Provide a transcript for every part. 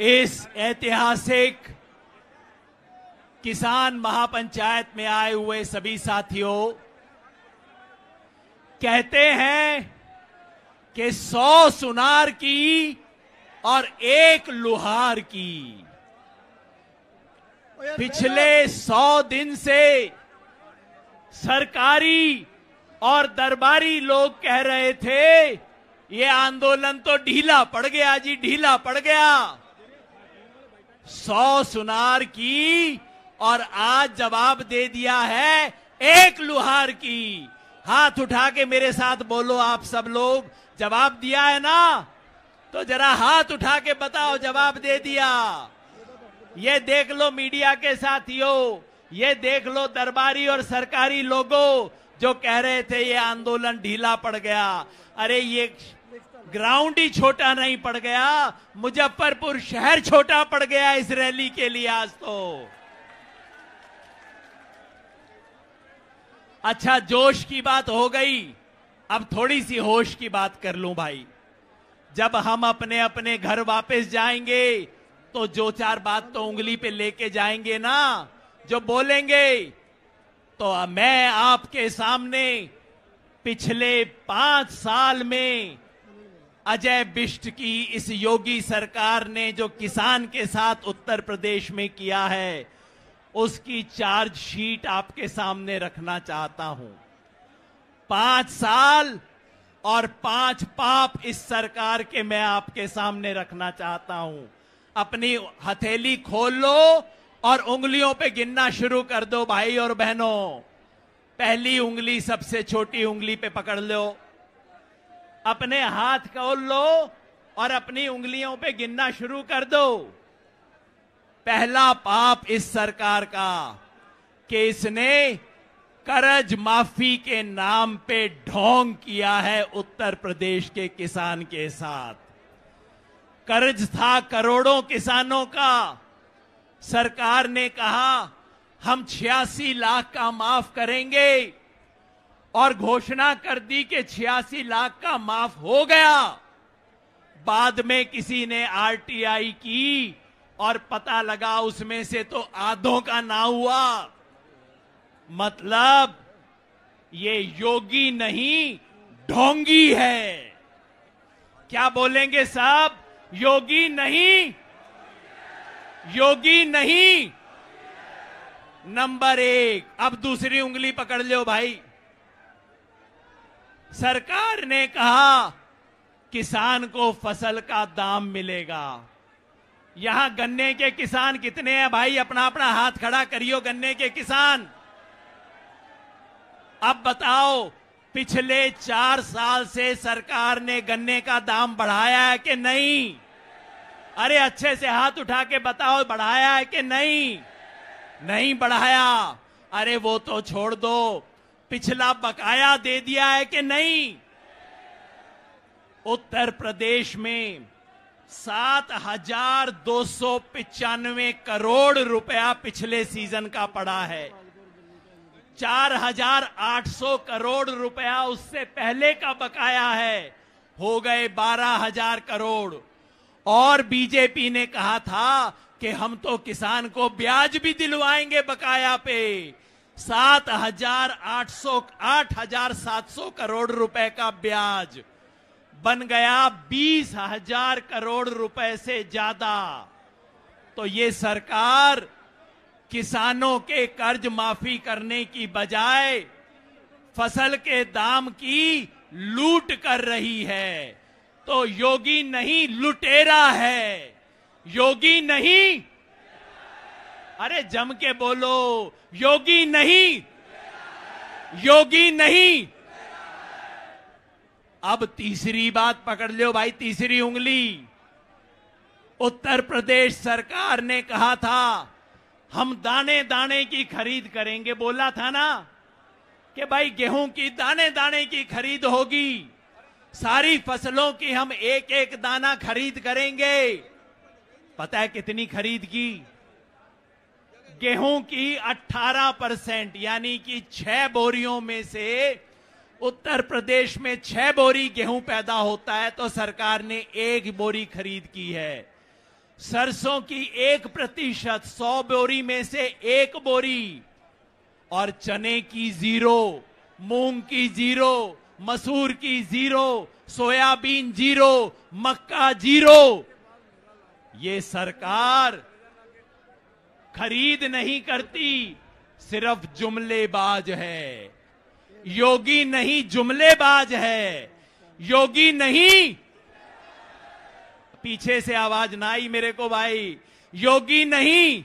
इस ऐतिहासिक किसान महापंचायत में आए हुए सभी साथियों कहते हैं कि सौ सुनार की और एक लुहार की पिछले सौ दिन से सरकारी और दरबारी लोग कह रहे थे ये आंदोलन तो ढीला पड़ गया जी ढीला पड़ गया सौ सुनार की और आज जवाब दे दिया है एक लुहार की हाथ उठा के मेरे साथ बोलो आप सब लोग जवाब दिया है ना तो जरा हाथ उठा के बताओ जवाब दे दिया ये देख लो मीडिया के साथियों ये देख लो दरबारी और सरकारी लोगों जो कह रहे थे ये आंदोलन ढीला पड़ गया अरे ये ग्राउंड ही छोटा नहीं पड़ गया मुजफ्फरपुर शहर छोटा पड़ गया इस रैली के लिए आज तो अच्छा जोश की बात हो गई अब थोड़ी सी होश की बात कर लूं भाई जब हम अपने अपने घर वापस जाएंगे तो जो चार बात तो उंगली पे लेके जाएंगे ना जो बोलेंगे तो मैं आपके सामने पिछले पांच साल में अजय बिष्ट की इस योगी सरकार ने जो किसान के साथ उत्तर प्रदेश में किया है उसकी चार्ज शीट आपके सामने रखना चाहता हूं पांच साल और पांच पाप इस सरकार के मैं आपके सामने रखना चाहता हूं अपनी हथेली खोल लो और उंगलियों पे गिनना शुरू कर दो भाई और बहनों पहली उंगली सबसे छोटी उंगली पे पकड़ लो अपने हाथ खोल लो और अपनी उंगलियों पे गिनना शुरू कर दो पहला पाप इस सरकार का कि इसने कर्ज माफी के नाम पे ढोंग किया है उत्तर प्रदेश के किसान के साथ कर्ज था करोड़ों किसानों का सरकार ने कहा हम छियासी लाख का माफ करेंगे और घोषणा कर दी कि छियासी लाख का माफ हो गया बाद में किसी ने आरटीआई की और पता लगा उसमें से तो आधों का ना हुआ मतलब ये योगी नहीं ढोंगी है क्या बोलेंगे साहब योगी नहीं योगी नहीं नंबर एक अब दूसरी उंगली पकड़ लो भाई सरकार ने कहा किसान को फसल का दाम मिलेगा यहां गन्ने के किसान कितने हैं भाई अपना अपना हाथ खड़ा करियो गन्ने के किसान अब बताओ पिछले चार साल से सरकार ने गन्ने का दाम बढ़ाया है कि नहीं अरे अच्छे से हाथ उठा के बताओ बढ़ाया है कि नहीं नहीं बढ़ाया अरे वो तो छोड़ दो पिछला बकाया दे दिया है कि नहीं उत्तर प्रदेश में सात हजार दो सौ पिचानवे करोड़ रुपया पिछले सीजन का पड़ा है चार हजार आठ सौ करोड़ रुपया उससे पहले का बकाया है हो गए बारह हजार करोड़ और बीजेपी ने कहा था कि हम तो किसान को ब्याज भी दिलवाएंगे बकाया पे सात हजार आठ सौ आठ हजार सात सौ करोड़ रुपए का ब्याज बन गया बीस हजार करोड़ रुपए से ज्यादा तो ये सरकार किसानों के कर्ज माफी करने की बजाय फसल के दाम की लूट कर रही है तो योगी नहीं लुटेरा है योगी नहीं अरे जम के बोलो योगी नहीं योगी नहीं अब तीसरी बात पकड़ लियो भाई तीसरी उंगली उत्तर प्रदेश सरकार ने कहा था हम दाने दाने की खरीद करेंगे बोला था ना कि भाई गेहूं की दाने दाने की खरीद होगी सारी फसलों की हम एक एक दाना खरीद करेंगे पता है कितनी खरीद की गेहूं की 18 परसेंट यानी कि छह बोरियों में से उत्तर प्रदेश में छह बोरी गेहूं पैदा होता है तो सरकार ने एक बोरी खरीद की है सरसों की एक प्रतिशत सौ बोरी में से एक बोरी और चने की जीरो मूंग की जीरो मसूर की जीरो सोयाबीन जीरो मक्का जीरो ये सरकार खरीद नहीं करती सिर्फ जुमलेबाज है योगी नहीं जुमलेबाज है योगी नहीं पीछे से आवाज ना आई मेरे को भाई योगी नहीं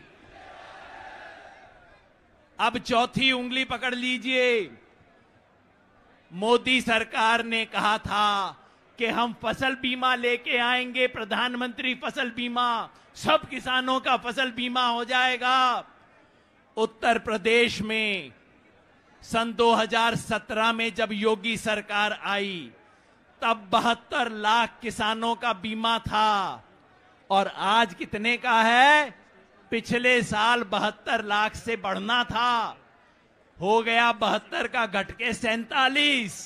अब चौथी उंगली पकड़ लीजिए मोदी सरकार ने कहा था कि हम फसल बीमा लेके आएंगे प्रधानमंत्री फसल बीमा सब किसानों का फसल बीमा हो जाएगा उत्तर प्रदेश में सन 2017 में जब योगी सरकार आई तब बहत्तर लाख किसानों का बीमा था और आज कितने का है पिछले साल बहत्तर लाख से बढ़ना था हो गया बहत्तर का घटके सैतालीस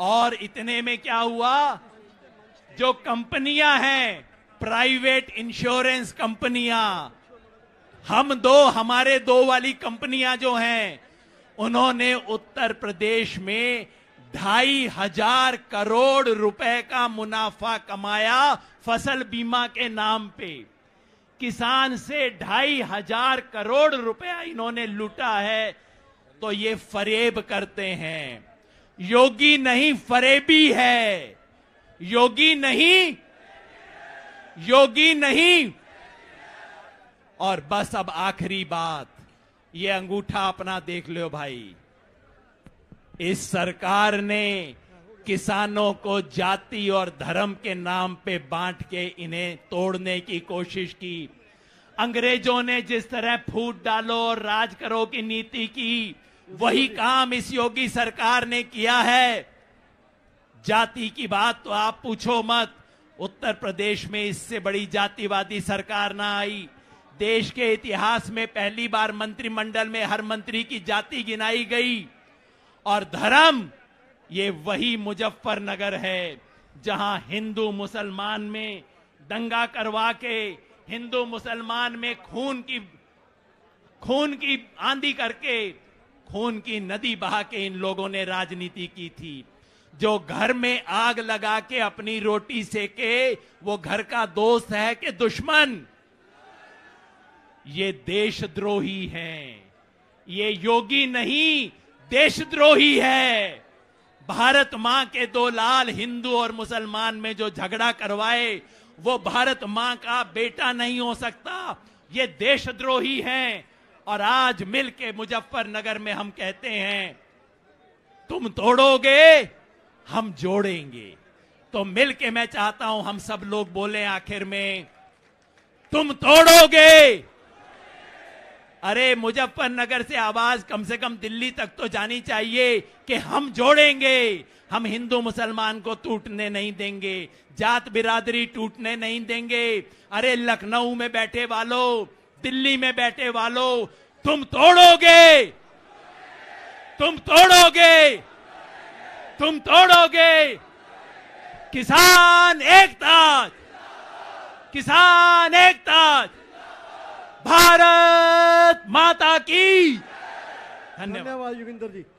और इतने में क्या हुआ जो कंपनियां हैं प्राइवेट इंश्योरेंस कंपनियां हम दो हमारे दो वाली कंपनियां जो हैं उन्होंने उत्तर प्रदेश में ढाई हजार करोड़ रुपए का मुनाफा कमाया फसल बीमा के नाम पे किसान से ढाई हजार करोड़ रुपया इन्होंने लूटा है तो ये फरेब करते हैं योगी नहीं फरेबी है योगी नहीं योगी नहीं और बस अब आखिरी बात ये अंगूठा अपना देख लो भाई इस सरकार ने किसानों को जाति और धर्म के नाम पे बांट के इन्हें तोड़ने की कोशिश की अंग्रेजों ने जिस तरह फूट डालो और राज करो की नीति की वही काम इस योगी सरकार ने किया है जाति की बात तो आप पूछो मत उत्तर प्रदेश में इससे बड़ी जातिवादी सरकार ना आई देश के इतिहास में पहली बार मंत्रिमंडल में हर मंत्री की जाति गिनाई गई और धर्म ये वही मुजफ्फरनगर है जहां हिंदू मुसलमान में दंगा करवा के हिंदू मुसलमान में खून की खून की आंधी करके खून की नदी बहा के इन लोगों ने राजनीति की थी जो घर में आग लगा के अपनी रोटी सेके वो घर का दोस्त है कि दुश्मन ये देशद्रोही हैं ये योगी नहीं देशद्रोही है भारत मां के दो लाल हिंदू और मुसलमान में जो झगड़ा करवाए वो भारत मां का बेटा नहीं हो सकता ये देशद्रोही हैं और आज मिल के मुजफ्फरनगर में हम कहते हैं तुम तोड़ोगे हम जोड़ेंगे तो मिल के मैं चाहता हूं हम सब लोग बोले आखिर में तुम तोड़ोगे अरे मुजफ्फरनगर से आवाज कम से कम दिल्ली तक तो जानी चाहिए कि हम जोड़ेंगे हम हिंदू मुसलमान को टूटने नहीं देंगे जात बिरादरी टूटने नहीं देंगे अरे लखनऊ में बैठे वालों दिल्ली में बैठे वालों तुम तोड़ोगे तुम तोड़ोगे तुम तोड़ोगे किसान एकता किसान एकता भारत माता की धन्यवाद योगिंदर जी